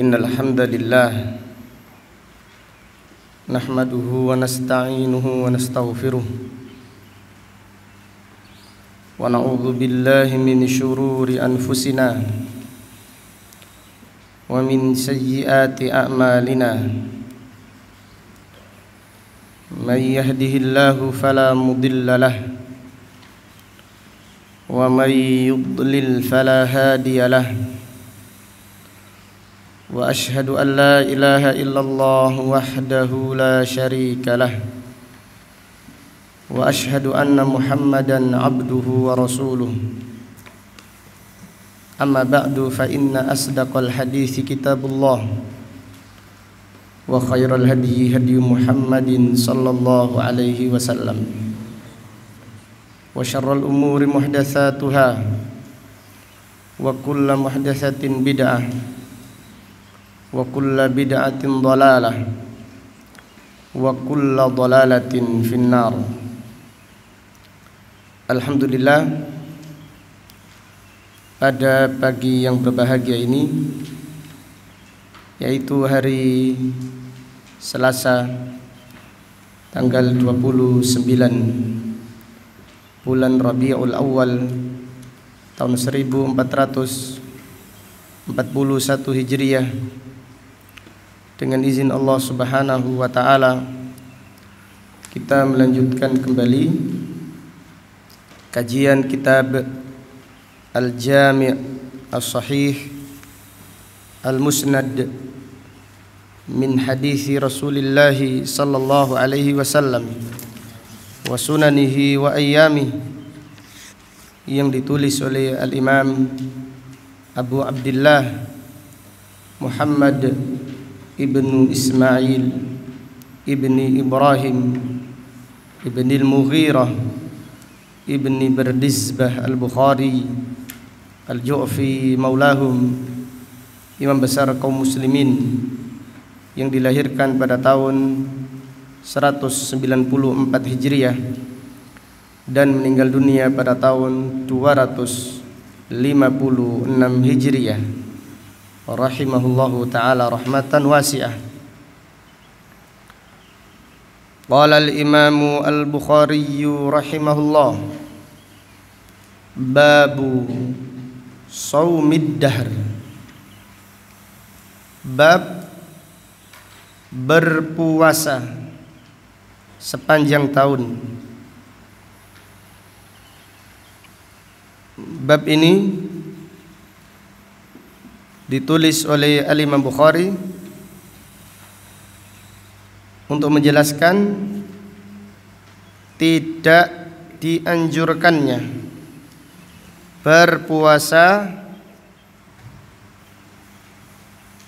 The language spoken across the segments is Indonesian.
إن الحمد لله نحمده ونستعينه ونستغفره ونعوذ بالله من شرور أنفسنا ومن سيئات أعمالنا من يهده الله فلا مضل له ومن يضلل فلا هادي له واشهد ان لا اله الا الله وحده لا شريك له واشهد ان محمدا عبده ورسوله اما بعد فان اصدق الحديث كتاب الله وخير الهدي هدي محمد صلى الله عليه وسلم وشر الأمور محدثاتها وكل محدثة بدعة وكل بدعة ضلالة وكل ضلالة في النار الحمد لله pada pagi yang berbahagia ini yaitu hari Selasa tanggal 29 bulan Rabiul Awal tahun 1441 Hijriah dengan izin Allah Subhanahu wa taala kita melanjutkan kembali kajian kitab Al-Jami' As-Sahih Al-Musnad min hadis Rasulullah sallallahu alaihi wasallam wa sunanihi wa ayyami yang ditulis oleh al-Imam Abu Abdullah Muhammad ibnu Ismail ibni Ibrahim ibni Al-Mughirah ibni Berdisbah Al-Bukhari Al-Ju'fi maulahum imam besar kaum muslimin yang dilahirkan pada tahun 194 Hijriah dan meninggal dunia pada tahun 256 Hijriah rahimahullahu taala rahmatan wasi'ah Qala al-Imam al-Bukhari rahimahullah Babu Saumid Dahr Bab berpuasa sepanjang tahun. Bab ini ditulis oleh Ali imam Bukhari untuk menjelaskan tidak dianjurkannya berpuasa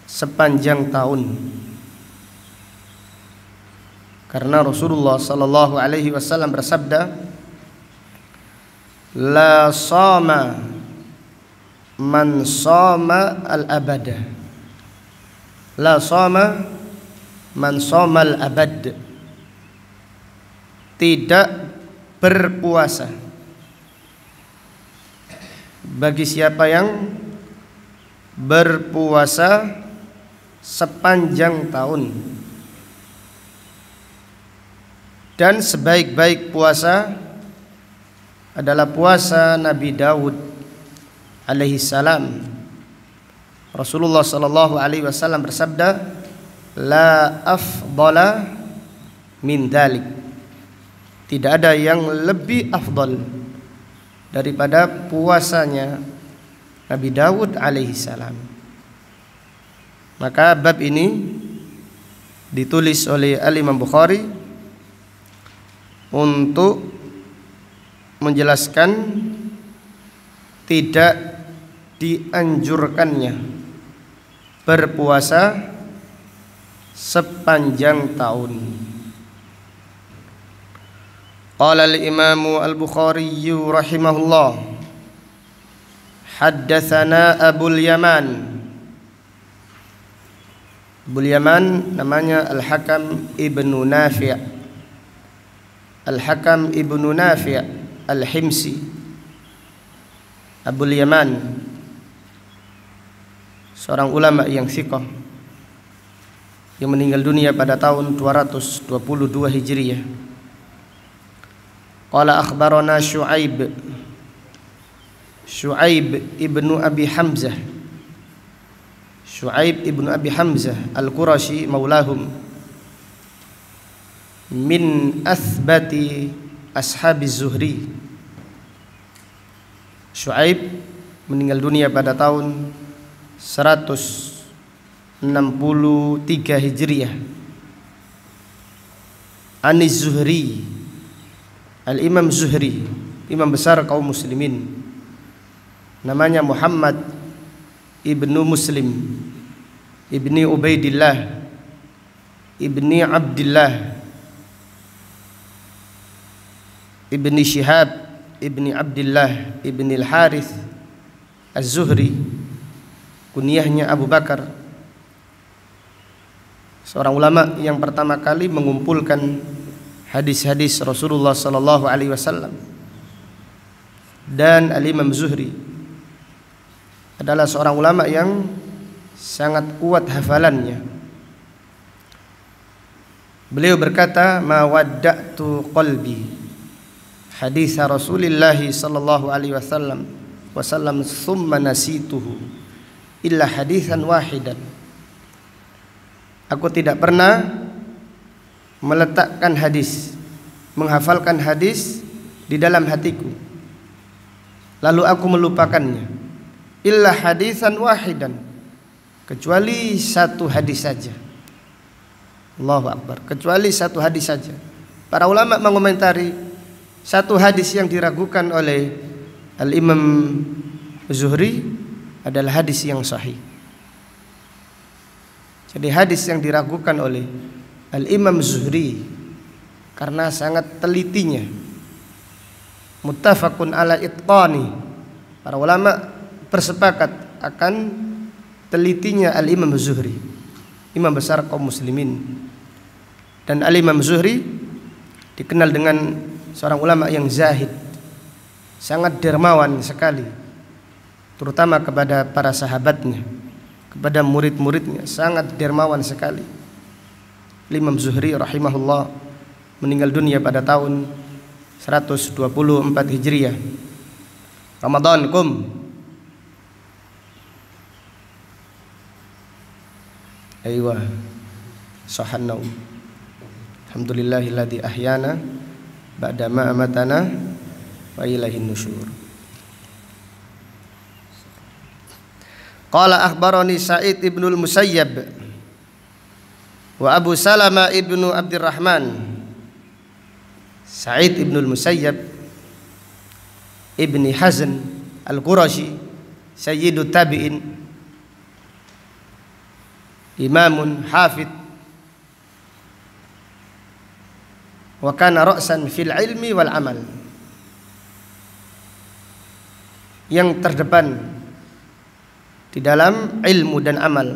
sepanjang tahun. Karena Rasulullah sallallahu alaihi wasallam bersabda, "La sama man sama al-abada." La sama man sama al-abad. Tidak berpuasa bagi siapa yang berpuasa sepanjang tahun dan sebaik-baik puasa adalah puasa Nabi Dawud alaihi salam. Rasulullah sallallahu alaihi wasallam bersabda, "La afdala min dalik." Tidak ada yang lebih afdal daripada puasanya Nabi Dawud alaihi salam. Maka bab ini ditulis oleh Al Imam Bukhari untuk menjelaskan tidak dianjurkannya berpuasa sepanjang tahun. Qala al-Imam al-Bukhari rahimahullah Haddatsana Abu Yaman Abu Yaman namanya Al-Hakam Ibnu Nafi' Al-Hakam ibnu Nafi' Al-Himsi Abu Yaman seorang ulama yang sikoh yang meninggal dunia pada tahun 222 Hijriah. Qala akhbarana Shu'aib Shu'aib ibnu Abi Hamzah Shu'aib ibnu Abi Hamzah Al-Qurashi maulahum min asbati ashabi zuhri Shu'aib meninggal dunia pada tahun 163 Hijriah Anis Zuhri Al-Imam Zuhri Imam besar kaum muslimin Namanya Muhammad Ibnu Muslim Ibni Ubaidillah Ibni Abdillah Ibni Syihab Ibni Abdullah Ibni Al-Harith Az-Zuhri kunyahnya Abu Bakar seorang ulama yang pertama kali mengumpulkan hadis-hadis Rasulullah sallallahu alaihi wasallam dan Al Imam Zuhri adalah seorang ulama yang sangat kuat hafalannya beliau berkata ma wadda'tu qalbi hadis Rasulullah sallallahu alaihi wasallam wasallam summa nasituhu illa hadisan wahidan Aku tidak pernah meletakkan hadis menghafalkan hadis di dalam hatiku lalu aku melupakannya illa hadisan wahidan kecuali satu hadis saja Allahu akbar kecuali satu hadis saja para ulama mengomentari satu hadis yang diragukan oleh Al-Imam Zuhri adalah hadis yang sahih. Jadi hadis yang diragukan oleh Al-Imam Zuhri karena sangat telitinya. Muttafaqun ala itqani. Para ulama bersepakat akan telitinya Al-Imam Zuhri, imam besar kaum muslimin. Dan Al-Imam Zuhri dikenal dengan seorang ulama yang zahid, sangat dermawan sekali, terutama kepada para sahabatnya, kepada murid-muridnya, sangat dermawan sekali. Imam Zuhri rahimahullah meninggal dunia pada tahun 124 Hijriah. Ramadan kum Aywa Sohannaum Alhamdulillahilladzi ahyana ba'dama amatana wa ilahin nusyur Qala akhbarani Sa'id ibnul Musayyab wa Abu Salama ibnu Abdurrahman Sa'id ibnul Musayyab ibni Hazn al-Qurashi Sayyidu Tabi'in Imamun Hafidh wa kana ra'san fil ilmi wal amal yang terdepan di dalam ilmu dan amal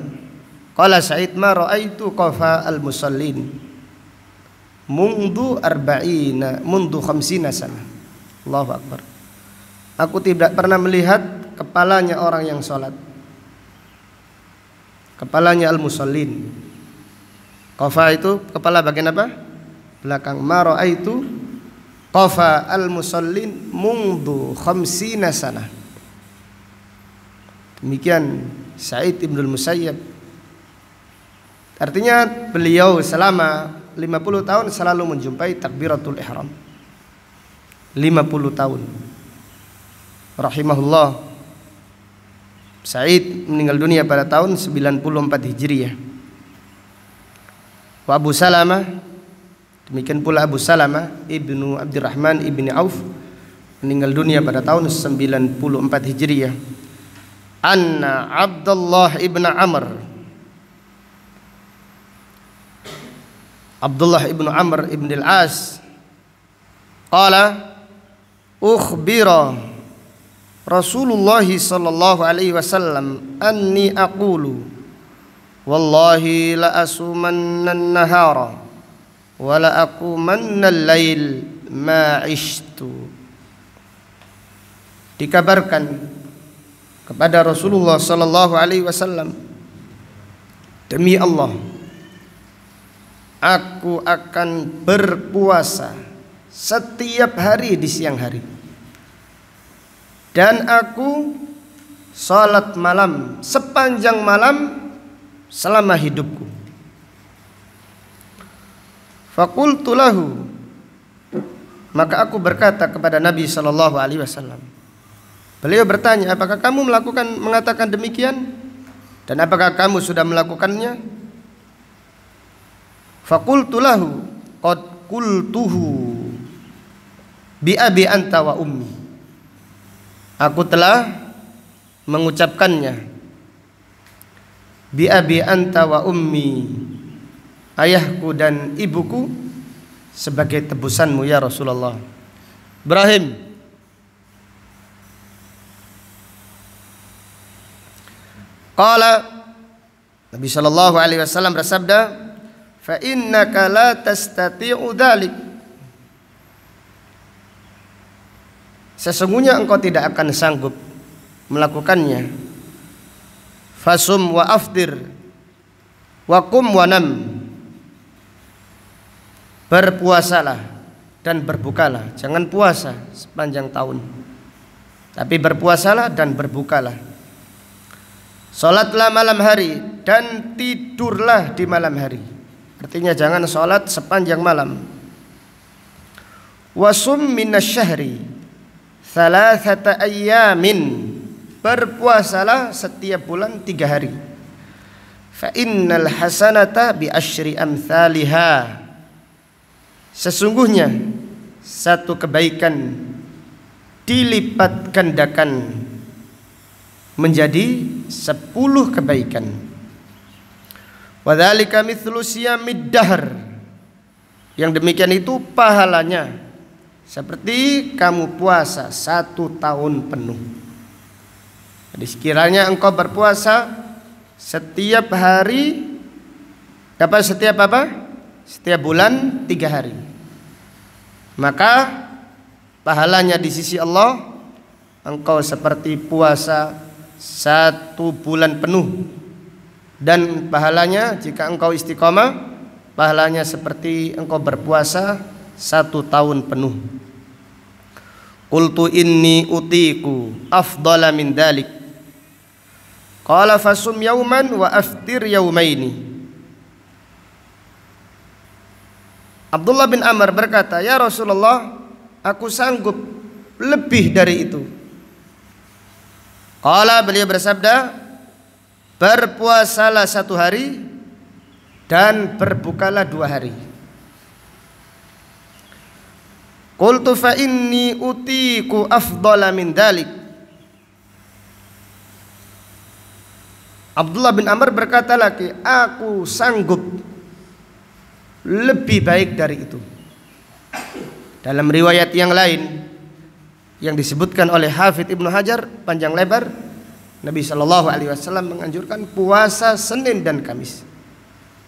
qala sa'id ma ra'aitu qafa al musallin mundu arba'ina mundu khamsina sana Allahu akbar aku tidak pernah melihat kepalanya orang yang sholat kepalanya al musallin qafa itu kepala bagian apa belakang maro itu qafa al musallin mungdu khamsina sana demikian Said Ibnul Musayyab artinya beliau selama 50 tahun selalu menjumpai takbiratul ihram 50 tahun rahimahullah Said meninggal dunia pada tahun 94 Hijriah wa Abu Salamah Demikian pula Abu Salamah ibnu Abdurrahman ibni Auf meninggal dunia pada tahun 94 Hijriah. Anna Abdullah ibn Amr Abdullah ibn Amr ibn al-As qala ukhbira Rasulullah sallallahu alaihi wasallam anni aqulu wallahi la asumanna an-nahara wala aku manal lail ma'ishtu dikabarkan kepada Rasulullah sallallahu alaihi wasallam demi Allah aku akan berpuasa setiap hari di siang hari dan aku salat malam sepanjang malam selama hidupku Fakultu lahu. Maka aku berkata kepada Nabi Shallallahu Alaihi Wasallam. Beliau bertanya, apakah kamu melakukan mengatakan demikian? Dan apakah kamu sudah melakukannya? Fakultu lahu, qad qultuhu bi abi anta wa ummi. Aku telah mengucapkannya bi abi anta wa ummi ayahku dan ibuku sebagai tebusanmu ya Rasulullah. Ibrahim Qala Nabi sallallahu alaihi wasallam bersabda, "Fa innaka la tastati'u dhalik." Sesungguhnya engkau tidak akan sanggup melakukannya. Fasum wa afdir wa kum wa nam berpuasalah dan berbukalah. Jangan puasa sepanjang tahun. Tapi berpuasalah dan berbukalah. Salatlah malam hari dan tidurlah di malam hari. Artinya jangan salat sepanjang malam. Wasum minasy-syahri thalathata ayyamin. Berpuasalah setiap bulan tiga hari. Fa innal hasanata bi asyri amthaliha. Sesungguhnya satu kebaikan dilipat gandakan menjadi sepuluh kebaikan. Wadhalika mithlu siyamid Yang demikian itu pahalanya seperti kamu puasa satu tahun penuh. Jadi sekiranya engkau berpuasa setiap hari dapat setiap apa? setiap bulan tiga hari maka pahalanya di sisi Allah engkau seperti puasa satu bulan penuh dan pahalanya jika engkau istiqomah pahalanya seperti engkau berpuasa satu tahun penuh Qultu inni utiku afdala min dalik Qala fasum yauman wa aftir yaumaini Abdullah bin Amr berkata, "Ya Rasulullah, aku sanggup lebih dari itu." Qala beliau bersabda, "Berpuasalah satu hari dan berbukalah dua hari." Qultu fa inni utiku afdala min dalik. Abdullah bin Amr berkata lagi, aku sanggup lebih baik dari itu. Dalam riwayat yang lain yang disebutkan oleh Hafid Ibnu Hajar panjang lebar, Nabi Shallallahu Alaihi Wasallam menganjurkan puasa Senin dan Kamis.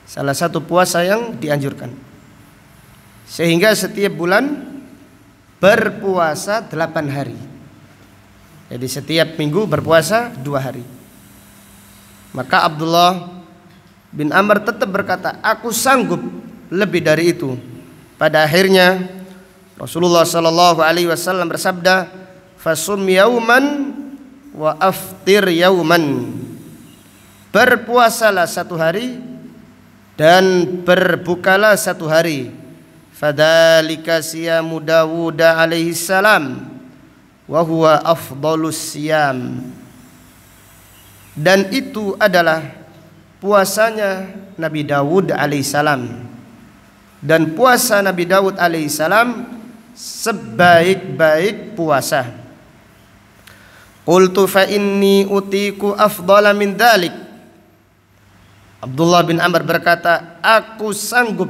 Salah satu puasa yang dianjurkan. Sehingga setiap bulan berpuasa delapan hari. Jadi setiap minggu berpuasa dua hari. Maka Abdullah bin Amr tetap berkata, aku sanggup lebih dari itu. Pada akhirnya Rasulullah Shallallahu Alaihi Wasallam bersabda, "Fasum yauman wa aftir yauman." Berpuasalah satu hari dan berbukalah satu hari. Fadalika siyamu Dawud alaihi salam wa huwa afdalus siyam. Dan itu adalah puasanya Nabi Dawud alaihissalam dan puasa Nabi Daud alaihissalam sebaik-baik puasa. Qultu fa inni utiku afdala min dalik. Abdullah bin Amr berkata, aku sanggup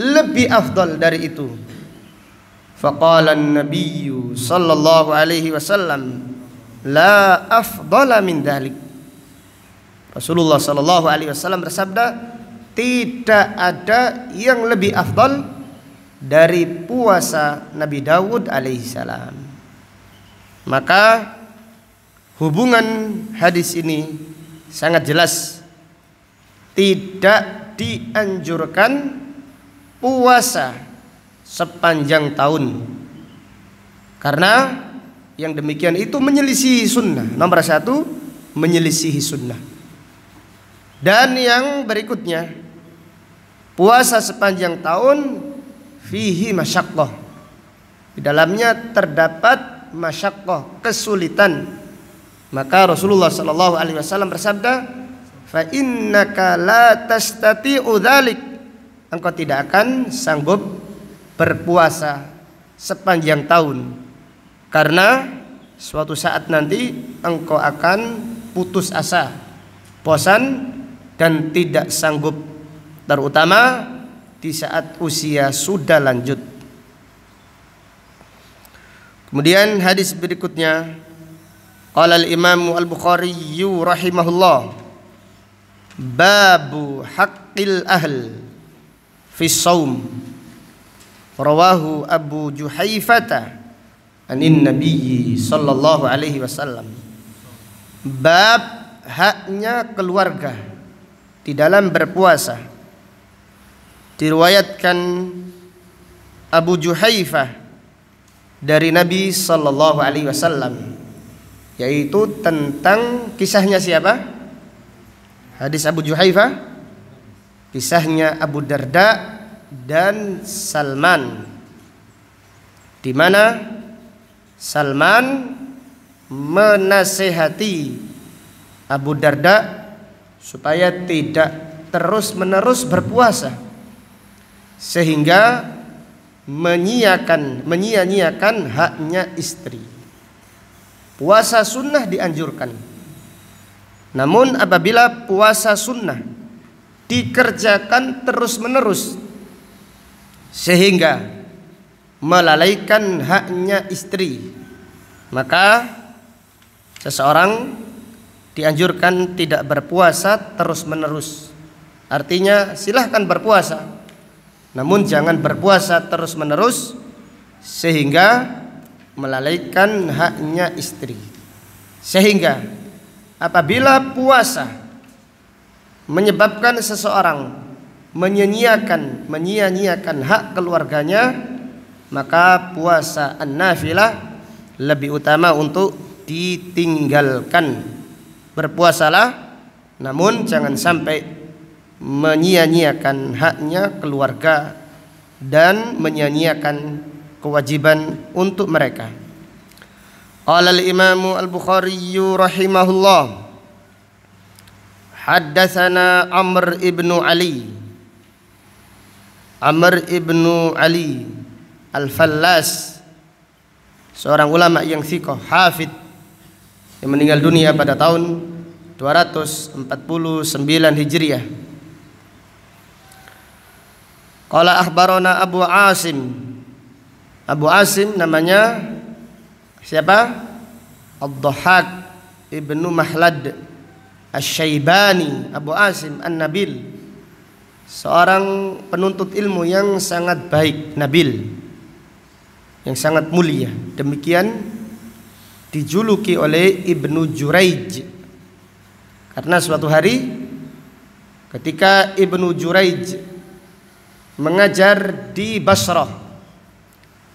lebih afdal dari itu. Faqala an-nabiyyu sallallahu alaihi wasallam la afdala min dalik. Rasulullah sallallahu alaihi wasallam bersabda, tidak ada yang lebih afdal dari puasa Nabi Dawud alaihissalam. Maka hubungan hadis ini sangat jelas tidak dianjurkan puasa sepanjang tahun karena yang demikian itu menyelisihi sunnah nomor satu menyelisihi sunnah dan yang berikutnya Puasa sepanjang tahun fihi masyakoh. Di dalamnya terdapat masyakoh kesulitan. Maka Rasulullah Shallallahu Alaihi Wasallam bersabda, fa innaka la tastati udalik. Engkau tidak akan sanggup berpuasa sepanjang tahun karena suatu saat nanti engkau akan putus asa, bosan dan tidak sanggup terutama di saat usia sudah lanjut. Kemudian hadis berikutnya qala al-Imam Al-Bukhari rahimahullah babu haqqil ahl fi shaum rawahu Abu Juhaifata anin nabiyyi sallallahu alaihi wasallam bab haknya keluarga di dalam berpuasa diriwayatkan Abu Juhaifah dari Nabi Shallallahu Alaihi Wasallam yaitu tentang kisahnya siapa hadis Abu Juhaifah kisahnya Abu Darda dan Salman di mana Salman menasehati Abu Darda supaya tidak terus-menerus berpuasa sehingga menyiakan menyia-nyiakan haknya istri. Puasa sunnah dianjurkan. Namun apabila puasa sunnah dikerjakan terus-menerus sehingga melalaikan haknya istri, maka seseorang dianjurkan tidak berpuasa terus-menerus. Artinya silahkan berpuasa namun jangan berpuasa terus-menerus sehingga melalaikan haknya istri. Sehingga apabila puasa menyebabkan seseorang menyanyiakan menyia-nyiakan hak keluarganya, maka puasa an-nafilah lebih utama untuk ditinggalkan. Berpuasalah namun jangan sampai menyia-nyiakan haknya keluarga dan menyia-nyiakan kewajiban untuk mereka. Qala al-Imam Al-Bukhari rahimahullah Haddatsana Amr ibn Ali Amr ibn Ali Al-Fallas seorang ulama yang thiqah hafid yang meninggal dunia pada tahun 249 Hijriah Qala akhbarana Abu Asim. Abu Asim namanya siapa? ad Ibnu Mahlad Asy-Syaibani, Abu Asim An-Nabil. Seorang penuntut ilmu yang sangat baik, Nabil. Yang sangat mulia. Demikian dijuluki oleh Ibnu Juraij. Karena suatu hari ketika Ibnu Juraij mengajar di Basrah.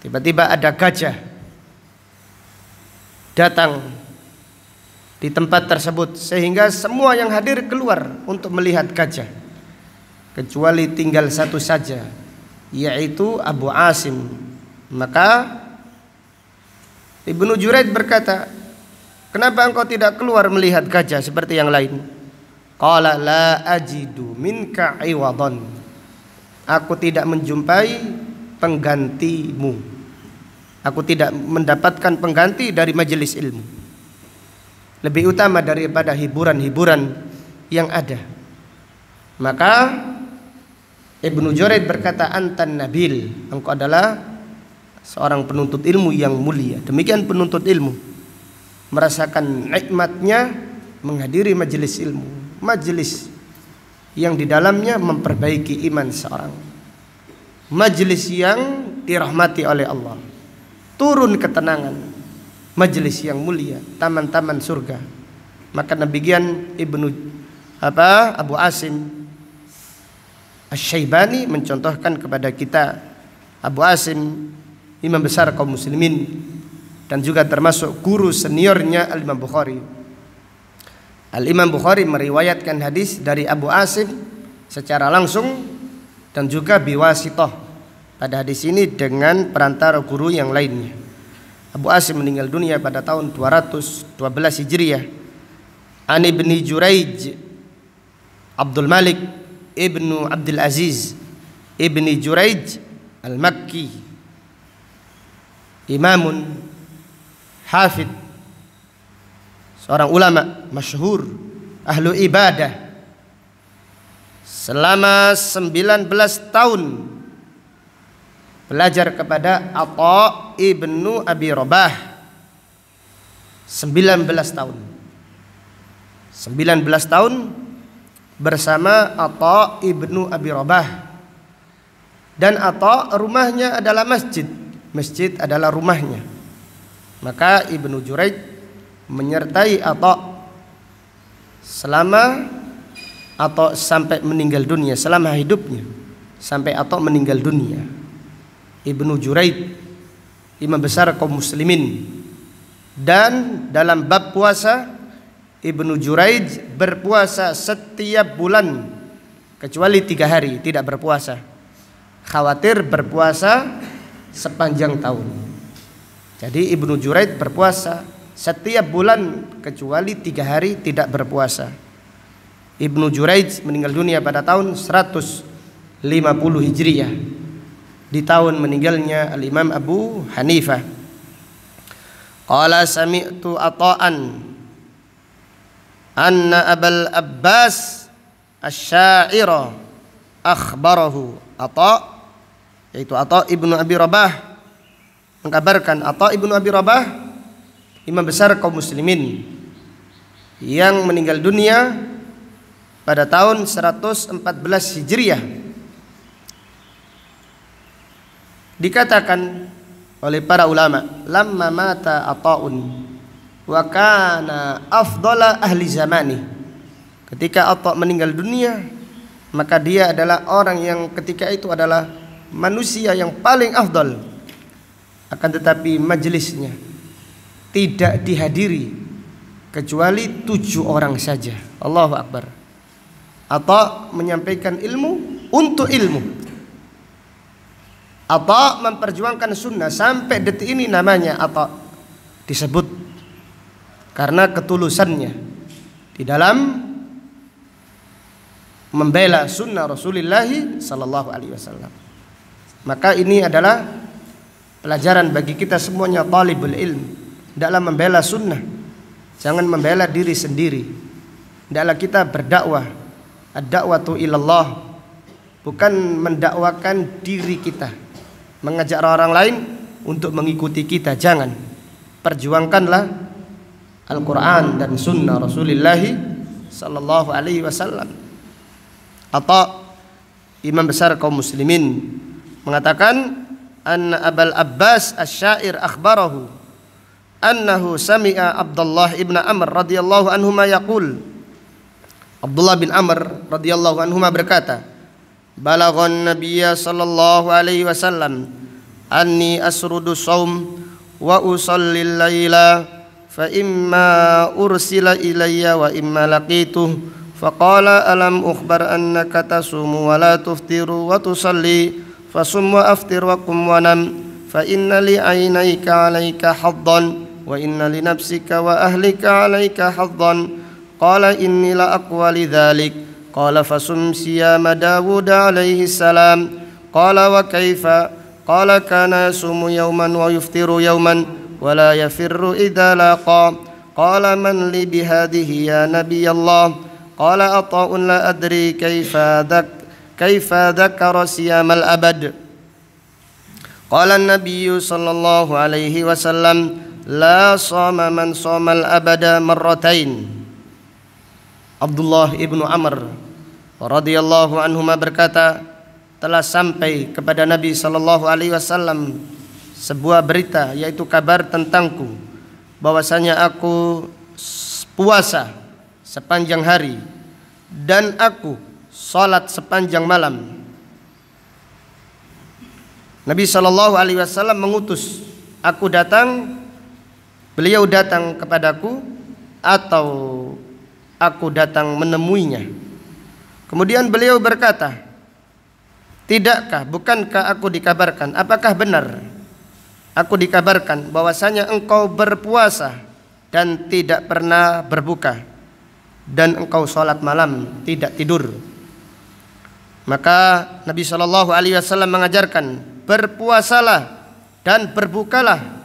Tiba-tiba ada gajah datang di tempat tersebut sehingga semua yang hadir keluar untuk melihat gajah. Kecuali tinggal satu saja yaitu Abu Asim. Maka Ibnu Juraid berkata, "Kenapa engkau tidak keluar melihat gajah seperti yang lain?" Qala la ajidu minka iwadan aku tidak menjumpai penggantimu. Aku tidak mendapatkan pengganti dari majelis ilmu. Lebih utama daripada hiburan-hiburan yang ada. Maka Ibnu Jurayd berkata antan nabil, engkau adalah seorang penuntut ilmu yang mulia. Demikian penuntut ilmu merasakan nikmatnya menghadiri majelis ilmu. Majelis yang di dalamnya memperbaiki iman seorang. Majelis yang dirahmati oleh Allah. Turun ketenangan. Majelis yang mulia, taman-taman surga. Maka Gian Ibnu apa Abu Asim Asy-Syaibani mencontohkan kepada kita Abu Asim imam besar kaum muslimin dan juga termasuk guru seniornya Al-Imam Bukhari Al-Imam Bukhari meriwayatkan hadis dari Abu Asim secara langsung dan juga biwasitoh pada hadis ini dengan perantara guru yang lainnya. Abu Asim meninggal dunia pada tahun 212 Hijriah. Ani bin Juraij Abdul Malik Ibnu Abdul Aziz Ibni Juraij Al-Makki Imamun Hafidh seorang ulama masyhur ahlu ibadah selama 19 tahun belajar kepada Atha ibnu Abi Rabah 19 tahun 19 tahun bersama Atha ibnu Abi Rabah dan Atha rumahnya adalah masjid masjid adalah rumahnya maka Ibnu Juraij menyertai atau selama atau sampai meninggal dunia selama hidupnya sampai atau meninggal dunia Ibnu Juraid imam besar kaum muslimin dan dalam bab puasa Ibnu juraid berpuasa setiap bulan kecuali tiga hari tidak berpuasa khawatir berpuasa sepanjang tahun jadi Ibnu juraid berpuasa setiap bulan kecuali tiga hari tidak berpuasa. Ibnu Juraij meninggal dunia pada tahun 150 Hijriah. Di tahun meninggalnya Al-Imam Abu Hanifah. Qala sami'tu ata'an anna Abul Abbas asy-Syaira akhbarahu Ata yaitu Ata Ibnu Abi Rabah mengkabarkan Ata Ibnu Abi Rabah imam besar kaum muslimin yang meninggal dunia pada tahun 114 Hijriah dikatakan oleh para ulama lamma mata ataun wa kana afdala ahli zamani ketika apa meninggal dunia maka dia adalah orang yang ketika itu adalah manusia yang paling afdal akan tetapi majelisnya tidak dihadiri kecuali tujuh orang saja. Allahu Akbar. Atau menyampaikan ilmu untuk ilmu. Atau memperjuangkan sunnah sampai detik ini namanya atau disebut karena ketulusannya di dalam membela sunnah Rasulullah Sallallahu Alaihi Wasallam. Maka ini adalah pelajaran bagi kita semuanya talibul ilm Tidaklah membela sunnah. Jangan membela diri sendiri. Tidaklah kita berdakwah. Ad-da'watu ilallah. Bukan mendakwakan diri kita. Mengajak orang lain untuk mengikuti kita. Jangan. Perjuangkanlah Al-Quran dan sunnah Rasulullah Sallallahu alaihi wasallam Atau Imam besar kaum muslimin Mengatakan An Abal Abbas Asyair akhbarahu أنه سمع عبد الله بن أمر رضي الله عنهما يقول عبد الله بن أمر رضي الله عنهما بركاته بلغ النبي صلى الله عليه وسلم أني أسرد الصوم وأصلي الليل فإما أرسل إلي وإما لقيته فقال ألم أخبر أنك تصوم ولا تفطر وتصلي فصم وأفطر وقم ونم فإن لعينيك عليك حظا وإن لنفسك وأهلك عليك حظا قال إني لأقوى لذلك قال فصم صيام داود عليه السلام قال وكيف قال كان يصوم يوما ويفطر يوما ولا يفر إذا لاقى قال من لي بهذه يا نبي الله قال أطاء لا أدري كيف ذك كيف ذكر صيام الأبد قال النبي صلى الله عليه وسلم la soma man somal abada marratain Abdullah ibnu Amr radhiyallahu anhuma berkata telah sampai kepada Nabi sallallahu alaihi wasallam sebuah berita yaitu kabar tentangku bahwasanya aku puasa sepanjang hari dan aku salat sepanjang malam Nabi sallallahu Alaihi Wasallam mengutus aku datang beliau datang kepadaku atau aku datang menemuinya. Kemudian beliau berkata, "Tidakkah, bukankah aku dikabarkan? Apakah benar aku dikabarkan bahwasanya engkau berpuasa dan tidak pernah berbuka dan engkau sholat malam tidak tidur?" Maka Nabi Shallallahu Alaihi Wasallam mengajarkan berpuasalah dan berbukalah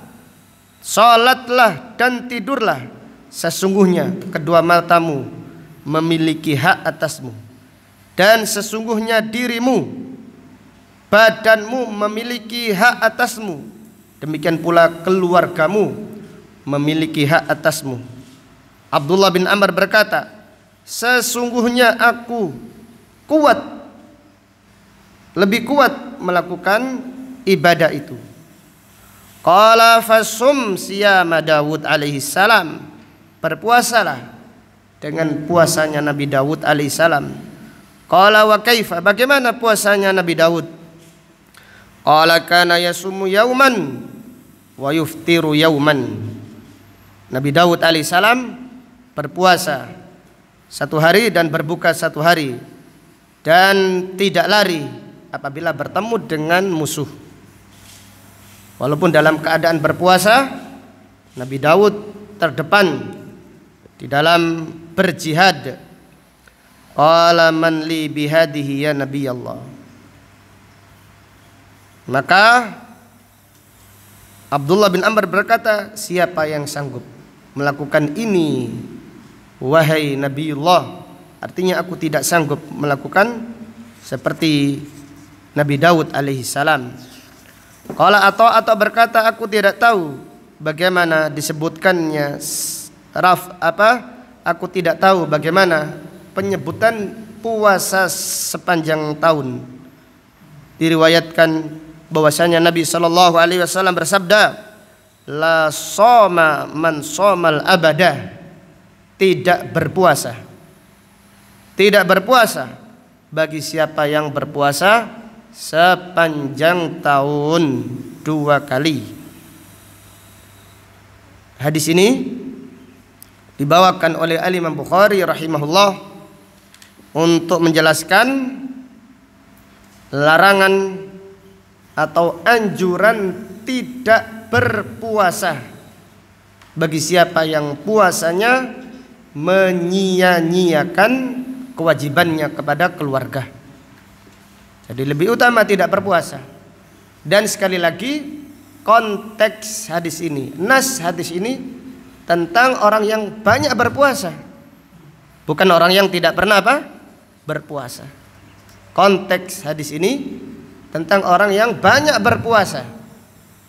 Salatlah dan tidurlah sesungguhnya kedua matamu memiliki hak atasmu dan sesungguhnya dirimu badanmu memiliki hak atasmu demikian pula keluargamu memiliki hak atasmu Abdullah bin Amr berkata sesungguhnya aku kuat lebih kuat melakukan ibadah itu Qala fasum siyama Dawud alaihi salam. Berpuasalah dengan puasanya Nabi Dawud alaihi salam. Qala wa kaifa? Bagaimana puasanya Nabi Dawud? Qala kana yasumu yauman wa yuftiru yauman. Nabi Dawud alaihi salam berpuasa satu hari dan berbuka satu hari dan tidak lari apabila bertemu dengan musuh. Walaupun dalam keadaan berpuasa, Nabi Daud terdepan di dalam berjihad. Qala man li bihadihi ya Nabi Allah. Maka Abdullah bin Amr berkata, siapa yang sanggup melakukan ini wahai Nabi Nabiullah? Artinya aku tidak sanggup melakukan seperti Nabi Daud alaihissalam. salam. Kala atau atau berkata aku tidak tahu bagaimana disebutkannya raf apa aku tidak tahu bagaimana penyebutan puasa sepanjang tahun. Diriwayatkan bahwasanya Nabi Shallallahu alaihi wasallam bersabda, "La soma man somal abadah." Tidak berpuasa. Tidak berpuasa bagi siapa yang berpuasa sepanjang tahun dua kali. Hadis ini dibawakan oleh Ali Imam Bukhari rahimahullah untuk menjelaskan larangan atau anjuran tidak berpuasa bagi siapa yang puasanya menyia-nyiakan kewajibannya kepada keluarga. Jadi lebih utama tidak berpuasa. Dan sekali lagi konteks hadis ini, nas hadis ini tentang orang yang banyak berpuasa. Bukan orang yang tidak pernah apa? berpuasa. Konteks hadis ini tentang orang yang banyak berpuasa.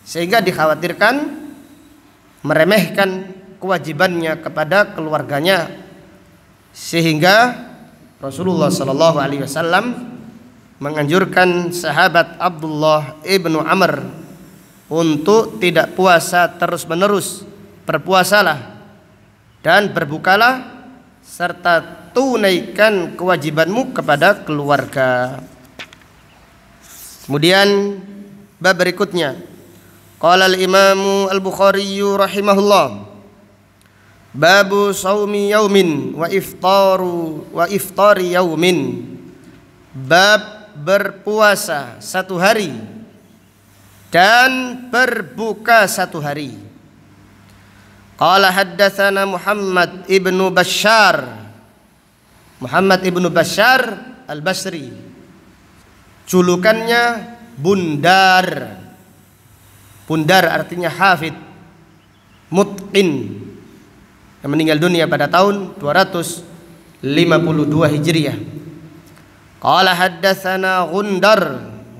Sehingga dikhawatirkan meremehkan kewajibannya kepada keluarganya sehingga Rasulullah Shallallahu alaihi wasallam menganjurkan sahabat Abdullah ibnu Amr untuk tidak puasa terus-menerus. Berpuasalah dan berbukalah serta tunaikan kewajibanmu kepada keluarga. Kemudian bab berikutnya. Qala al-Imam Al-Bukhari rahimahullah. Babu saumi yaumin wa iftaru wa iftari yaumin. Bab berpuasa satu hari dan berbuka satu hari. Qala haddatsana Muhammad ibnu Bashar Muhammad ibnu Bashar Al-Basri. Julukannya Bundar. Bundar artinya hafid. Mutqin. Yang meninggal dunia pada tahun 252 Hijriah. Qala haddatsana Gundar.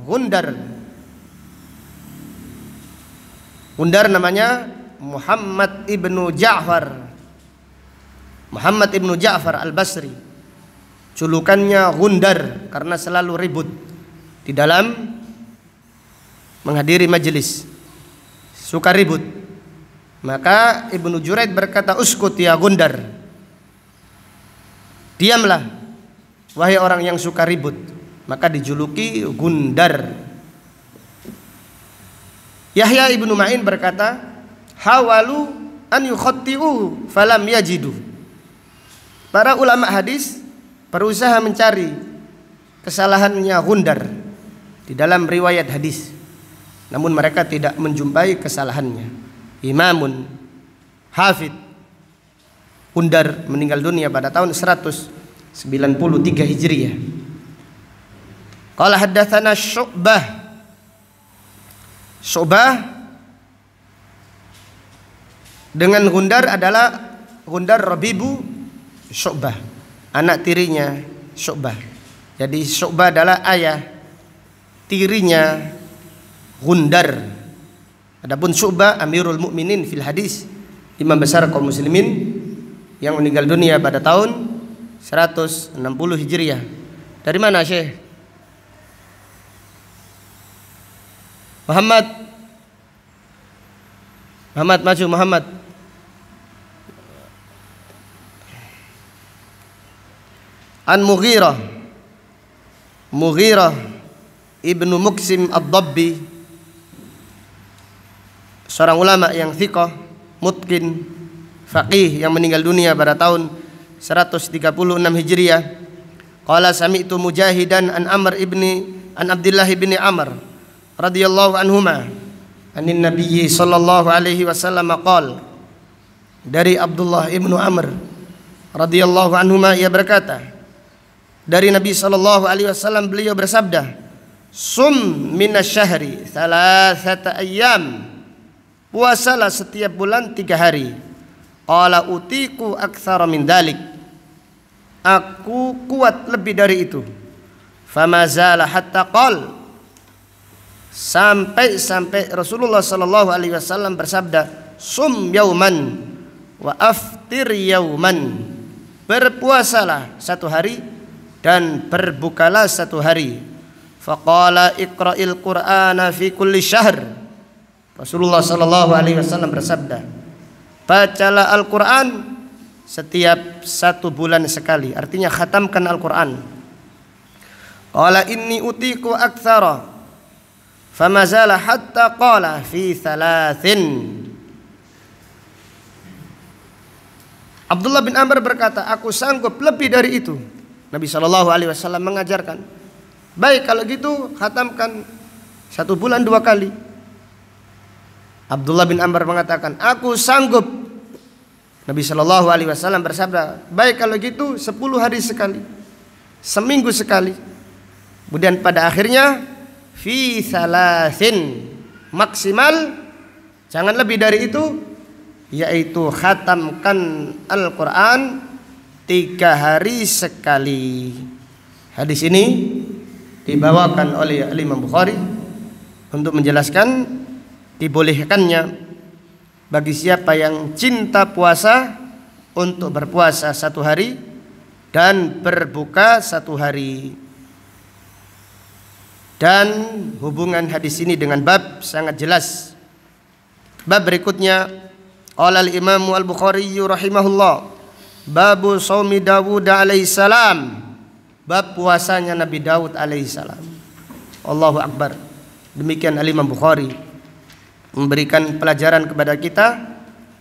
Gundar. Gundar namanya Muhammad ibnu Ja'far. Muhammad ibnu Ja'far Al-Basri. Julukannya Gundar karena selalu ribut di dalam menghadiri majelis. Suka ribut. Maka Ibnu Juraid berkata, "Uskut ya Gundar." Diamlah Wahai orang yang suka ribut, maka dijuluki Gundar. Yahya ibnu Ma'in berkata, hawalu an yukhottiu falam yajidu. Para ulama hadis berusaha mencari kesalahannya Gundar di dalam riwayat hadis. Namun mereka tidak menjumpai kesalahannya. Imamun Hafid Gundar meninggal dunia pada tahun 100 93 Hijriah. Qala haddatsana Syu'bah. Syu'bah dengan Gundar adalah Gundar Rabibu Syu'bah, anak tirinya Syu'bah. Jadi Syu'bah adalah ayah tirinya Gundar. Adapun Syu'bah Amirul Mukminin fil hadis, imam besar kaum muslimin yang meninggal dunia pada tahun 160 Hijriah. Dari mana, Syekh? Muhammad Muhammad maju Muhammad An Mughirah Mughirah Ibnu Muksim Ad-Dabbi Seorang ulama yang thiqah mutqin Faqih yang meninggal dunia pada tahun 136 Hijriah qala sami'tu Mujahidan an Amr ibni an Abdullah ibni Amr radhiyallahu anhuma anin nabiyyi sallallahu alaihi wasallam qala dari Abdullah ibnu Amr radhiyallahu anhuma ia berkata dari Nabi sallallahu alaihi wasallam beliau bersabda sum minasy thalathata ayyam puasalah setiap bulan tiga hari qala utiku aktsara min dalik aku kuat lebih dari itu famazala hatta qol sampai sampai Rasulullah sallallahu alaihi wasallam bersabda sum yauman wa aftir yauman berpuasalah satu hari dan berbukalah satu hari faqala iqra'il qur'ana fi kulli syahr Rasulullah sallallahu alaihi wasallam bersabda bacalah Al-Qur'an setiap satu bulan sekali. Artinya khatamkan Al-Quran. Qala inni utiku akthara. Famazala hatta qala fi thalathin. Abdullah bin Amr berkata, aku sanggup lebih dari itu. Nabi Shallallahu Alaihi Wasallam mengajarkan. Baik kalau gitu khatamkan satu bulan dua kali. Abdullah bin Amr mengatakan, aku sanggup Nabi Shallallahu Alaihi Wasallam bersabda, baik kalau gitu sepuluh hari sekali, seminggu sekali. Kemudian pada akhirnya fi salasin maksimal jangan lebih dari itu yaitu khatamkan Al-Quran tiga hari sekali hadis ini dibawakan oleh Imam Bukhari untuk menjelaskan dibolehkannya bagi siapa yang cinta puasa untuk berpuasa satu hari dan berbuka satu hari. Dan hubungan hadis ini dengan bab sangat jelas. Bab berikutnya oleh Imam Al-Bukhari rahimahullah. Babu saumi Dawud alaihissalam. Bab puasanya Nabi Dawud alaihissalam. Allahu Akbar. Demikian Al Imam Bukhari memberikan pelajaran kepada kita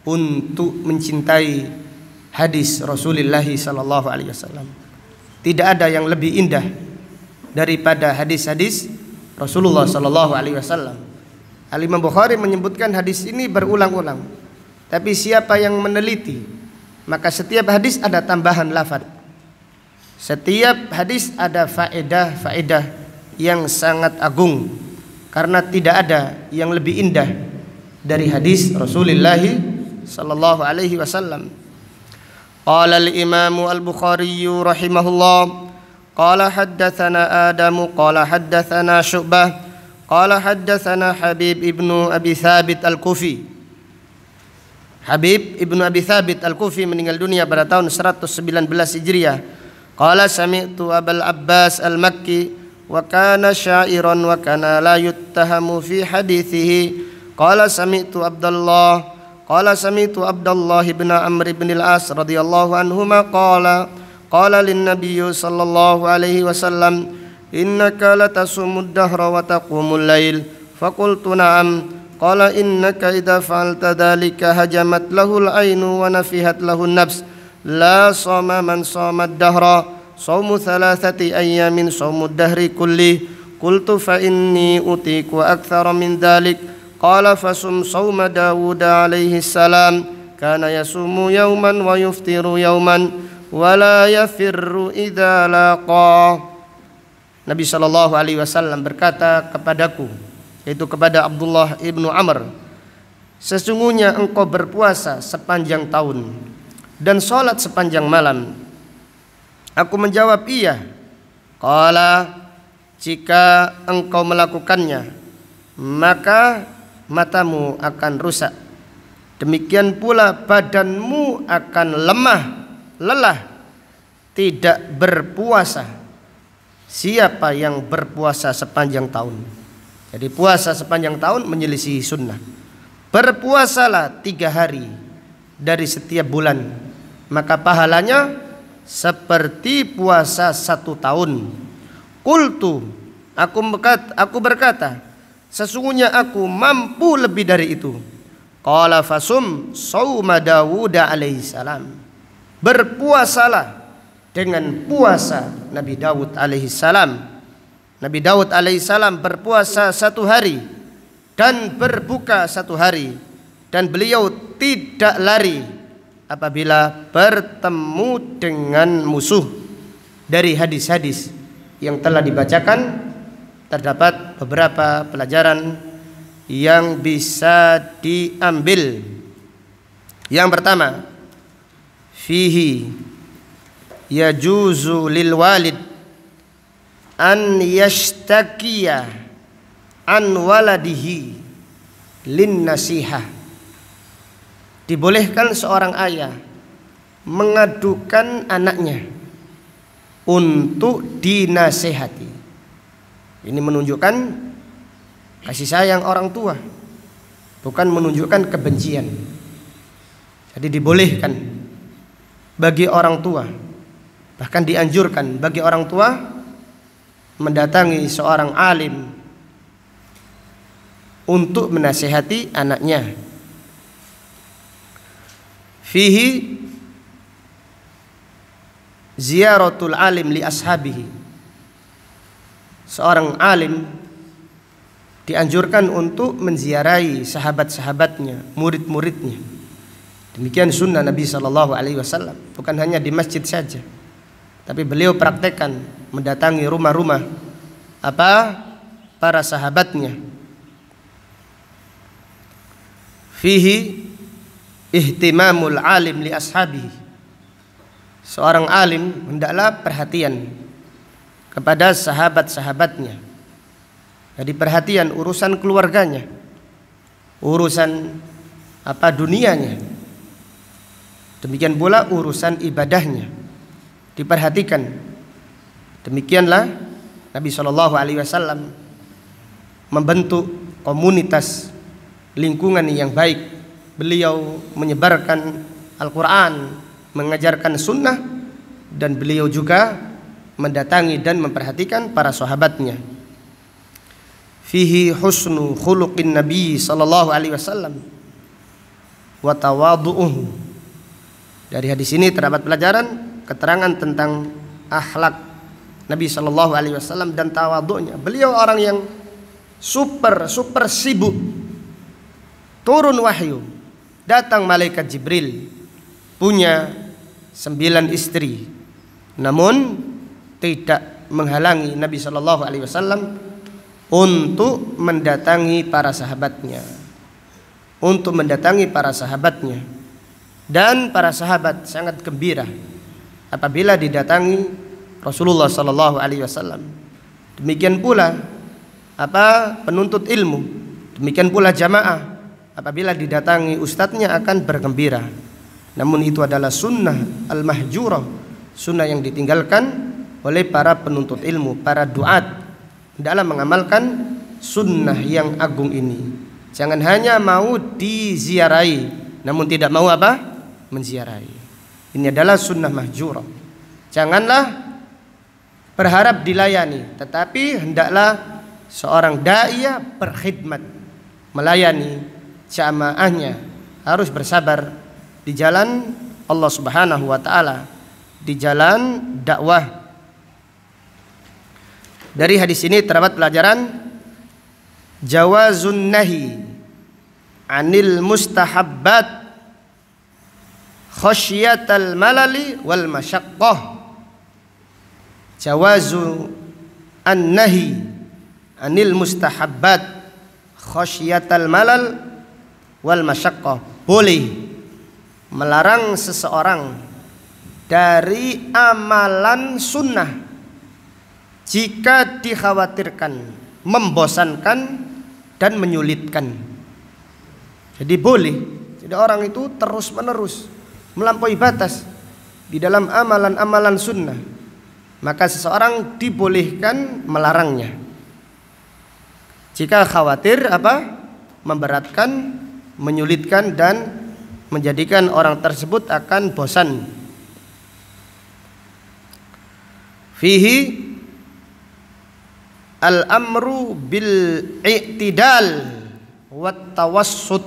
untuk mencintai hadis Rasulullah sallallahu alaihi wasallam. Tidak ada yang lebih indah daripada hadis-hadis Rasulullah sallallahu alaihi wasallam. Al Imam Bukhari menyebutkan hadis ini berulang-ulang. Tapi siapa yang meneliti, maka setiap hadis ada tambahan lafaz. Setiap hadis ada faedah-faedah yang sangat agung karena tidak ada yang lebih indah dari hadis Rasulullah sallallahu alaihi wasallam. Qala al-Imam al-Bukhari rahimahullah qala haddatsana Adam qala haddatsana Syu'bah qala haddatsana Habib ibnu Abi Thabit al-Kufi. Habib ibnu Abi Thabit al-Kufi meninggal dunia pada tahun 119 Hijriah. Qala sami'tu Abul Abbas al-Makki wa kana syairan wa kana la yuttahamu fi hadithihi قال سمعت عبد الله قال سمعت عبد الله بن عمرو بن العاص رضي الله عنهما قال قال للنبي صلى الله عليه وسلم إنك لتصوم الدهر وتقوم الليل فقلت نعم قال إنك إذا فعلت ذلك هجمت له العين ونفهت له النفس لا صام من صام الدهر صوم ثلاثة أيام صوم الدهر كله قلت فإني أطيق أكثر من ذلك Qala fasum Sawma Dawud alaihi salam kana yasumu yauman wa yuftiru yauman wa la yafirru laqa Nabi sallallahu alaihi wasallam berkata kepadaku yaitu kepada Abdullah ibnu Amr Sesungguhnya engkau berpuasa sepanjang tahun dan sholat sepanjang malam. Aku menjawab iya. Kala jika engkau melakukannya, maka matamu akan rusak. Demikian pula badanmu akan lemah, lelah, tidak berpuasa. Siapa yang berpuasa sepanjang tahun? Jadi puasa sepanjang tahun menyelisih sunnah. Berpuasalah tiga hari dari setiap bulan. Maka pahalanya seperti puasa satu tahun. Kultu, aku berkata, aku berkata Sesungguhnya aku mampu lebih dari itu. Qala fasum sauma Dawud salam Berpuasalah dengan puasa Nabi Dawud alaihissalam. Nabi Dawud alaihissalam berpuasa satu hari dan berbuka satu hari dan beliau tidak lari apabila bertemu dengan musuh dari hadis-hadis yang telah dibacakan terdapat beberapa pelajaran yang bisa diambil. Yang pertama, fihi yajuzu lil walid an yashtakiya an waladihi lin nasihah. Dibolehkan seorang ayah mengadukan anaknya untuk dinasehati. Ini menunjukkan kasih sayang orang tua, bukan menunjukkan kebencian. Jadi dibolehkan bagi orang tua, bahkan dianjurkan bagi orang tua mendatangi seorang alim untuk menasehati anaknya. Fihi ziyaratul alim li ashabihi seorang alim dianjurkan untuk menziarai sahabat-sahabatnya, murid-muridnya. Demikian sunnah Nabi Shallallahu Alaihi Wasallam. Bukan hanya di masjid saja, tapi beliau praktekkan mendatangi rumah-rumah apa para sahabatnya. Fihi ihtimamul alim li ashabi. Seorang alim hendaklah perhatian kepada sahabat-sahabatnya. Jadi perhatian urusan keluarganya, urusan apa dunianya. Demikian pula urusan ibadahnya diperhatikan. Demikianlah Nabi Shallallahu Alaihi Wasallam membentuk komunitas lingkungan yang baik. Beliau menyebarkan Al-Quran, mengajarkan sunnah, dan beliau juga mendatangi dan memperhatikan para sahabatnya. Fihi husnu khuluqin Nabi sallallahu alaihi wasallam wa tawadhu'uhu. Dari hadis ini terdapat pelajaran keterangan tentang akhlak Nabi sallallahu alaihi wasallam dan tawadhu'nya. Beliau orang yang super super sibuk. Turun wahyu, datang malaikat Jibril, punya sembilan istri. Namun tidak menghalangi Nabi Shallallahu Alaihi Wasallam untuk mendatangi para sahabatnya, untuk mendatangi para sahabatnya, dan para sahabat sangat gembira apabila didatangi Rasulullah Shallallahu Alaihi Wasallam. Demikian pula apa penuntut ilmu, demikian pula jamaah apabila didatangi ustadznya akan bergembira. Namun itu adalah sunnah al-mahjurah, sunnah yang ditinggalkan oleh para penuntut ilmu, para duat dalam mengamalkan sunnah yang agung ini. Jangan hanya mau diziarahi, namun tidak mau apa? Menziarahi. Ini adalah sunnah mahjur. Janganlah berharap dilayani, tetapi hendaklah seorang daya berkhidmat melayani jamaahnya harus bersabar di jalan Allah Subhanahu wa taala, di jalan dakwah dari hadis ini terdapat pelajaran jawazun nahi anil mustahabbat khasyiatal malali wal masyaqqah jawazu an nahi anil mustahabbat khasyiatal malal wal masyaqqah boleh melarang seseorang dari amalan sunnah jika dikhawatirkan membosankan dan menyulitkan. Jadi boleh. Jadi orang itu terus menerus melampaui batas di dalam amalan-amalan sunnah. Maka seseorang dibolehkan melarangnya. Jika khawatir apa? Memberatkan, menyulitkan dan menjadikan orang tersebut akan bosan. Fihi al amru bil i'tidal wat tawassut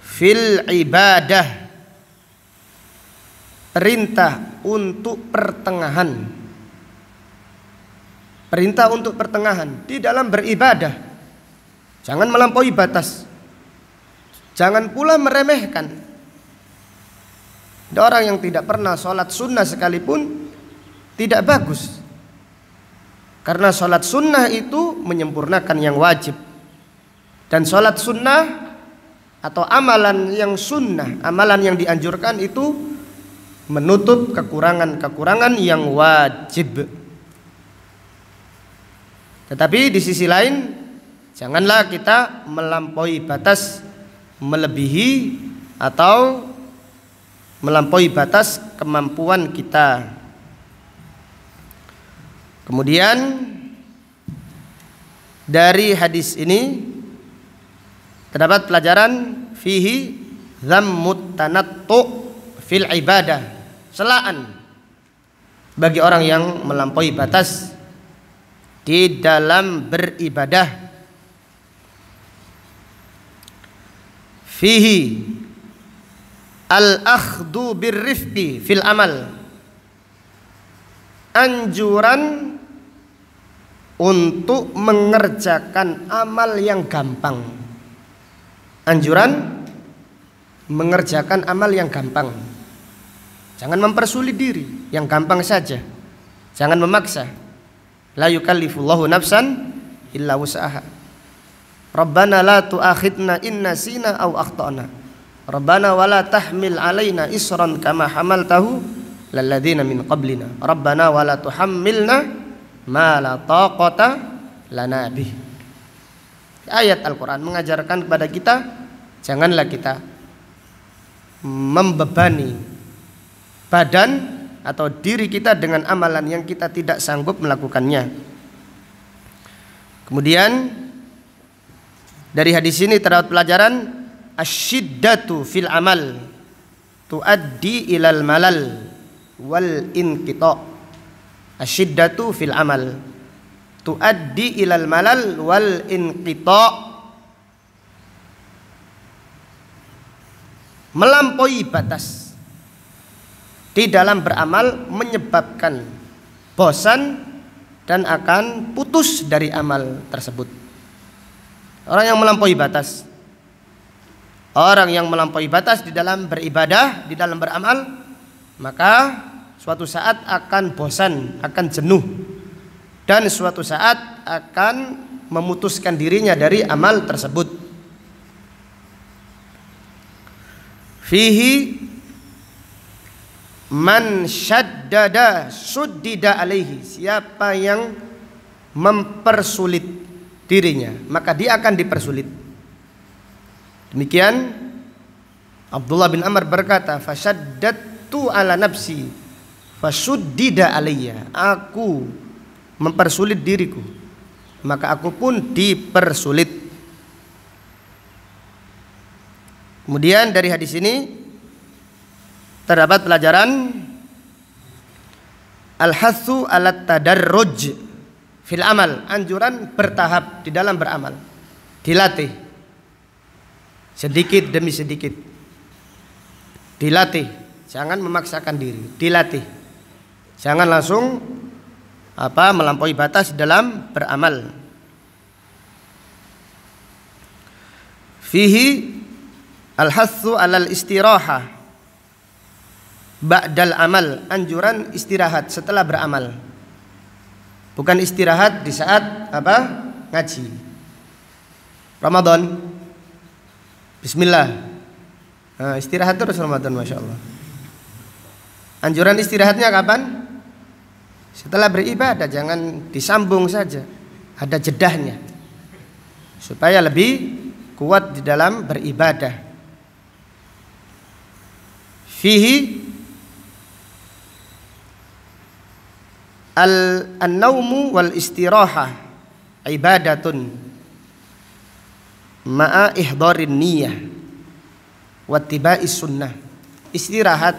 fil ibadah perintah untuk pertengahan perintah untuk pertengahan di dalam beribadah jangan melampaui batas jangan pula meremehkan ada orang yang tidak pernah sholat sunnah sekalipun tidak bagus karena sholat sunnah itu menyempurnakan yang wajib. Dan sholat sunnah atau amalan yang sunnah, amalan yang dianjurkan itu menutup kekurangan-kekurangan yang wajib. Tetapi di sisi lain, janganlah kita melampaui batas, melebihi atau melampaui batas kemampuan kita. Kemudian dari hadis ini terdapat pelajaran fihi zammut tanattu fil ibadah selaan bagi orang yang melampaui batas di dalam beribadah fihi al akhdu birrifqi fil amal anjuran untuk mengerjakan amal yang gampang. Anjuran mengerjakan amal yang gampang. Jangan mempersulit diri, yang gampang saja. Jangan memaksa. La yukallifullahu nafsan illa wus'aha. Rabbana la tu'akhidna inna sina aw akhtana. Rabbana wala tahmil alaina isran kama hamaltahu lalladina min qablina. Rabbana wala tuhammilna ma la taqata lana bih. Ayat Al-Qur'an mengajarkan kepada kita janganlah kita membebani badan atau diri kita dengan amalan yang kita tidak sanggup melakukannya. Kemudian dari hadis ini terdapat pelajaran asyiddatu fil amal tuaddi ilal malal wal inqita asyiddatu fil amal tuaddi ilal malal wal inqita melampaui batas di dalam beramal menyebabkan bosan dan akan putus dari amal tersebut orang yang melampaui batas orang yang melampaui batas di dalam beribadah di dalam beramal maka suatu saat akan bosan, akan jenuh dan suatu saat akan memutuskan dirinya dari amal tersebut. Fihi man syaddada suddida alaihi. Siapa yang mempersulit dirinya, maka dia akan dipersulit. Demikian Abdullah bin Amr berkata, "Fasyaddatu ala nafsi." fasuddida alayya aku mempersulit diriku maka aku pun dipersulit kemudian dari hadis ini terdapat pelajaran al hasu alat tadarruj fil amal anjuran bertahap di dalam beramal dilatih sedikit demi sedikit dilatih jangan memaksakan diri dilatih Jangan langsung apa melampaui batas dalam beramal. Fihi al hasu alal istiraha ba'dal amal, anjuran istirahat setelah beramal. Bukan istirahat di saat apa? ngaji. Ramadan. Bismillah. Nah, istirahat terus Ramadan Masya Allah. Anjuran istirahatnya kapan? Setelah beribadah jangan disambung saja. Ada jedahnya. Supaya lebih kuat di dalam beribadah. Fihi al-naumu wal istiraha ibadatun ma'a ihdarin niyah wattiba'is sunnah istirahat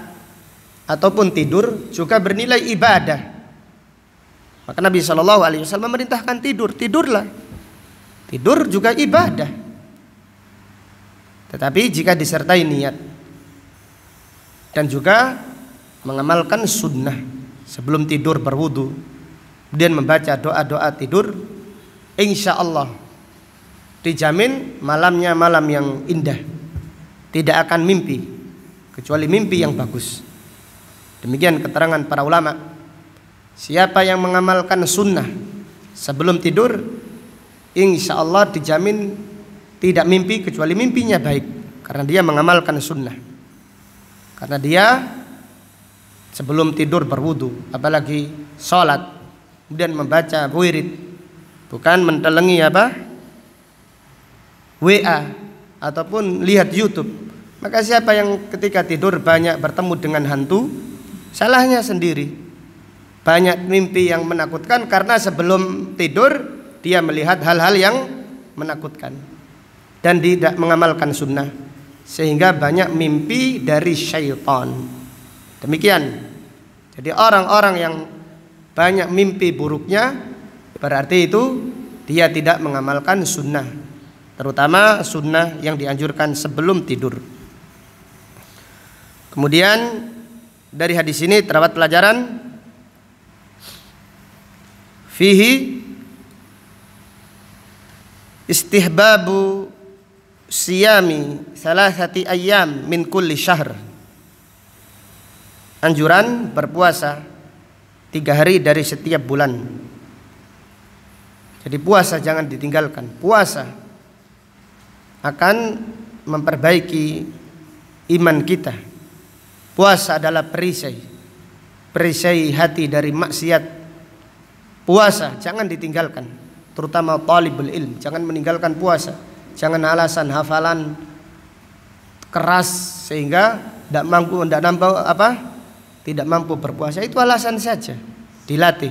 ataupun tidur juga bernilai ibadah maka Nabi Shallallahu Alaihi Wasallam memerintahkan tidur, tidurlah. Tidur juga ibadah. Tetapi jika disertai niat dan juga mengamalkan sunnah sebelum tidur berwudu dan membaca doa-doa tidur, insya Allah dijamin malamnya malam yang indah, tidak akan mimpi kecuali mimpi yang bagus. Demikian keterangan para ulama. Siapa yang mengamalkan sunnah sebelum tidur, insya Allah dijamin tidak mimpi kecuali mimpinya baik karena dia mengamalkan sunnah. Karena dia sebelum tidur berwudu, apalagi sholat, kemudian membaca wirid, bukan mentelengi apa WA ataupun lihat YouTube. Maka siapa yang ketika tidur banyak bertemu dengan hantu, salahnya sendiri banyak mimpi yang menakutkan karena sebelum tidur dia melihat hal-hal yang menakutkan dan tidak mengamalkan sunnah sehingga banyak mimpi dari syaitan demikian jadi orang-orang yang banyak mimpi buruknya berarti itu dia tidak mengamalkan sunnah terutama sunnah yang dianjurkan sebelum tidur kemudian dari hadis ini terdapat pelajaran fihi istihbabu siyami salasati ayam min kulli syahr anjuran berpuasa tiga hari dari setiap bulan jadi puasa jangan ditinggalkan puasa akan memperbaiki iman kita puasa adalah perisai perisai hati dari maksiat Puasa jangan ditinggalkan, terutama talibul ilm, jangan meninggalkan puasa. Jangan alasan hafalan keras sehingga tidak mampu tidak mampu apa? Tidak mampu berpuasa itu alasan saja. Dilatih.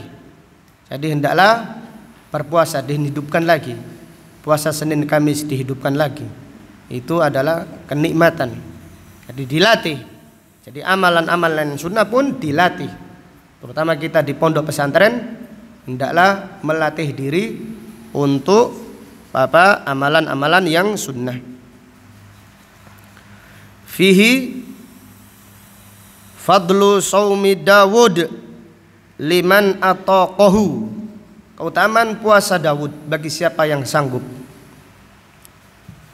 Jadi hendaklah berpuasa dihidupkan lagi. Puasa Senin Kamis dihidupkan lagi. Itu adalah kenikmatan. Jadi dilatih. Jadi amalan-amalan sunnah pun dilatih. Terutama kita di pondok pesantren hendaklah melatih diri untuk apa amalan-amalan yang sunnah fihi fadlu saumi Dawud liman atau kohu, keutamaan puasa Dawud bagi siapa yang sanggup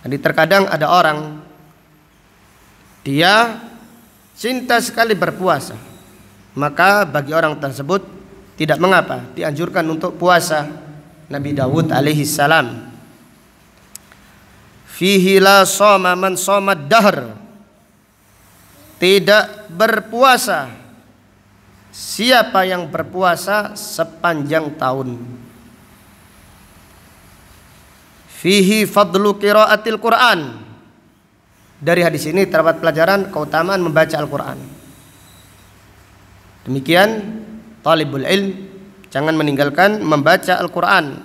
jadi terkadang ada orang dia cinta sekali berpuasa maka bagi orang tersebut tidak mengapa dianjurkan untuk puasa Nabi Dawud alaihi salam fihi la soma man soma dahr tidak berpuasa siapa yang berpuasa sepanjang tahun fihi fadlu qiraatil quran dari hadis ini terdapat pelajaran keutamaan membaca Al-Quran demikian talibul ilm jangan meninggalkan membaca Al-Qur'an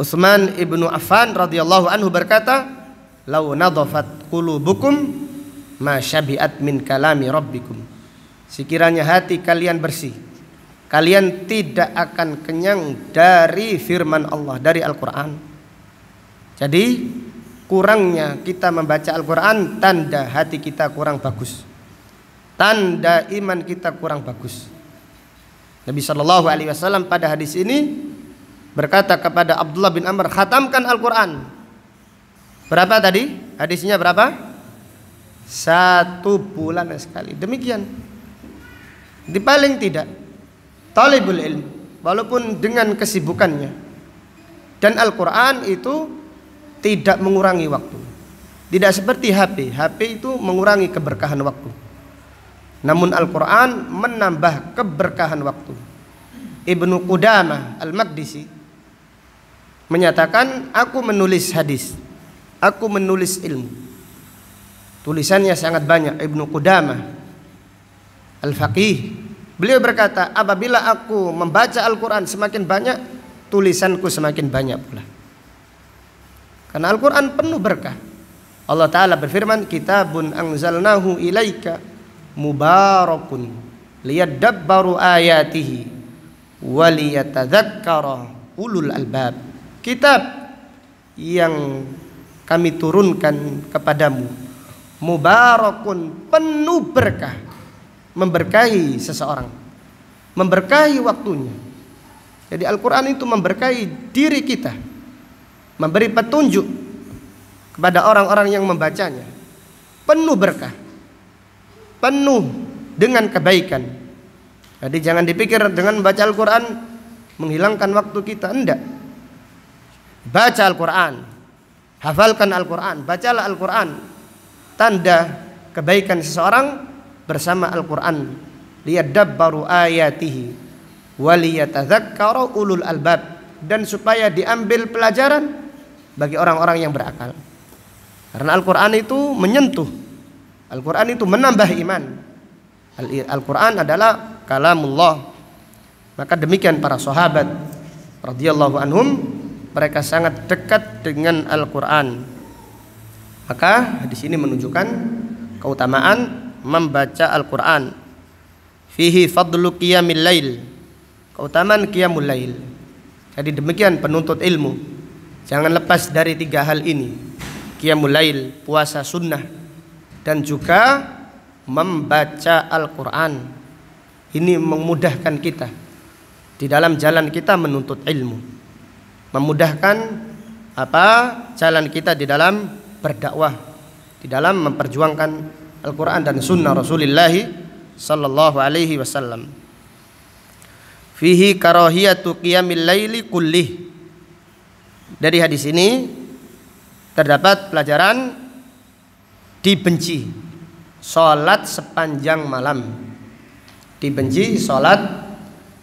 Utsman ibnu Affan radhiyallahu anhu berkata, "Lau nadhafat qulubukum ma syabi'at min kalami rabbikum." Sekiranya hati kalian bersih, kalian tidak akan kenyang dari firman Allah, dari Al-Qur'an. Jadi, kurangnya kita membaca Al-Qur'an tanda hati kita kurang bagus tanda iman kita kurang bagus. Nabi Shallallahu Alaihi Wasallam pada hadis ini berkata kepada Abdullah bin Amr, khatamkan Al-Quran. Berapa tadi? Hadisnya berapa? Satu bulan sekali. Demikian. Di paling tidak, talibul ilm, walaupun dengan kesibukannya. Dan Al-Quran itu tidak mengurangi waktu. Tidak seperti HP, HP itu mengurangi keberkahan waktu. Namun Al-Quran menambah keberkahan waktu. Ibnu Qudamah Al-Maqdisi menyatakan, aku menulis hadis, aku menulis ilmu. Tulisannya sangat banyak, Ibnu Qudamah Al-Faqih. Beliau berkata, apabila aku membaca Al-Quran semakin banyak, tulisanku semakin banyak pula. Karena Al-Quran penuh berkah. Allah Ta'ala berfirman, Kitabun angzalnahu ilaika mubarakun liyadabbaru ayatihi waliyatadzakkara ulul albab kitab yang kami turunkan kepadamu mubarakun penuh berkah memberkahi seseorang memberkahi waktunya jadi Al-Qur'an itu memberkahi diri kita memberi petunjuk kepada orang-orang yang membacanya penuh berkah penuh dengan kebaikan. Jadi jangan dipikir dengan baca Al-Quran menghilangkan waktu kita. Enggak. Baca Al-Quran. Hafalkan Al-Quran. Bacalah Al-Quran. Tanda kebaikan seseorang bersama Al-Quran. Liyadabbaru ayatihi. Waliyatadzakkaru ulul albab. Dan supaya diambil pelajaran bagi orang-orang yang berakal. Karena Al-Quran itu menyentuh Al-Quran itu menambah iman. Al-Quran adalah kalamullah. Maka demikian para sahabat radhiyallahu anhum mereka sangat dekat dengan Al-Quran. Maka di sini menunjukkan keutamaan membaca Al-Quran. Fihi fadlu qiyamil lail. Keutamaan qiyamul lail. Jadi demikian penuntut ilmu. Jangan lepas dari tiga hal ini. Qiyamul lail, puasa sunnah, dan juga membaca Al-Quran. Ini memudahkan kita di dalam jalan kita menuntut ilmu, memudahkan apa jalan kita di dalam berdakwah, di dalam memperjuangkan Al-Quran dan Sunnah Rasulullah Sallallahu Alaihi Wasallam. Fihi karohiyatu qiyamil laili kullih. Dari hadis ini terdapat pelajaran dibenci sholat sepanjang malam dibenci sholat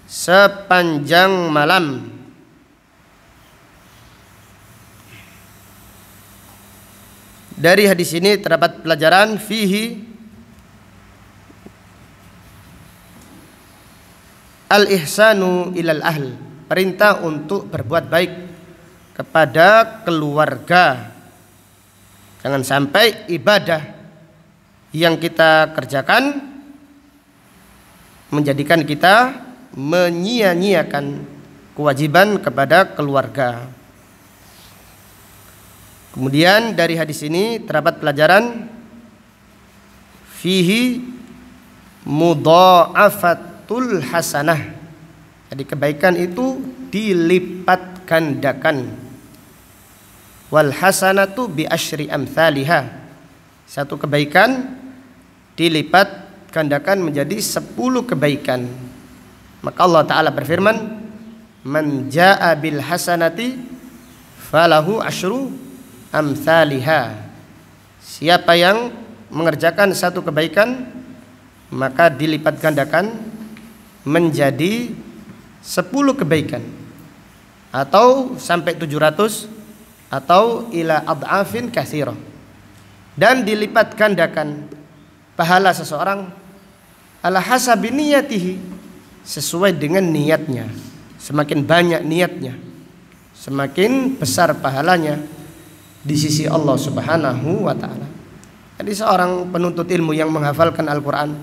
sepanjang malam Dari hadis ini terdapat pelajaran fihi al-ihsanu ilal ahl, perintah untuk berbuat baik kepada keluarga. Jangan sampai ibadah yang kita kerjakan menjadikan kita menyia-nyiakan kewajiban kepada keluarga. Kemudian dari hadis ini terdapat pelajaran fihi mudha'afatul hasanah. Jadi kebaikan itu dilipat gandakan wal hasanatu bi asyri amthaliha satu kebaikan dilipat gandakan menjadi sepuluh kebaikan maka Allah taala berfirman man jaa bil hasanati falahu asyru amthaliha siapa yang mengerjakan satu kebaikan maka dilipat gandakan menjadi sepuluh kebaikan atau sampai 700 atau ila ad'afin kasiro dan dilipat gandakan pahala seseorang ala hasabi niyatihi sesuai dengan niatnya semakin banyak niatnya semakin besar pahalanya di sisi Allah Subhanahu wa taala jadi seorang penuntut ilmu yang menghafalkan Al-Qur'an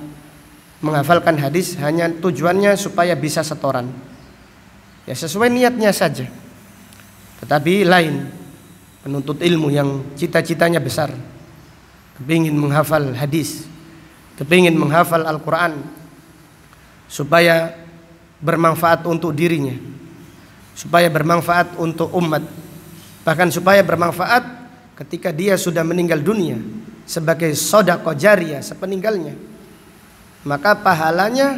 menghafalkan hadis hanya tujuannya supaya bisa setoran ya sesuai niatnya saja tetapi lain penuntut ilmu yang cita-citanya besar kepingin menghafal hadis kepingin menghafal Al-Quran supaya bermanfaat untuk dirinya supaya bermanfaat untuk umat bahkan supaya bermanfaat ketika dia sudah meninggal dunia sebagai sodako jariah sepeninggalnya maka pahalanya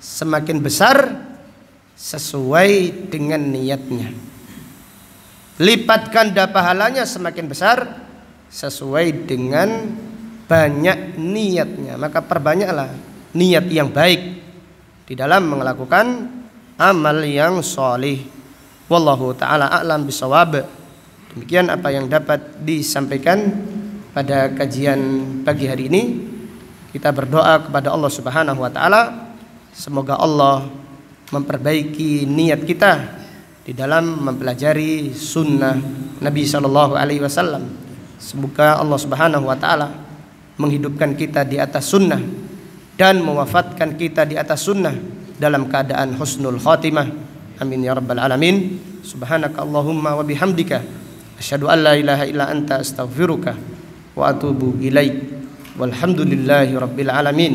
semakin besar sesuai dengan niatnya lipatkan ganda pahalanya semakin besar sesuai dengan banyak niatnya maka perbanyaklah niat yang baik di dalam melakukan amal yang solih wallahu taala a'lam bisawab demikian apa yang dapat disampaikan pada kajian pagi hari ini kita berdoa kepada Allah Subhanahu wa taala semoga Allah memperbaiki niat kita di dalam mempelajari sunnah Nabi Shallallahu Alaihi Wasallam. Semoga Allah Subhanahu Wa Taala menghidupkan kita di atas sunnah dan mewafatkan kita di atas sunnah dalam keadaan husnul khotimah Amin ya rabbal alamin. Subhanakallahumma wa bihamdika asyhadu an la ilaha illa anta astaghfiruka wa atubu ilaik. Walhamdulillahi rabbil alamin.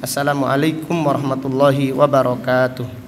Assalamualaikum warahmatullahi wabarakatuh.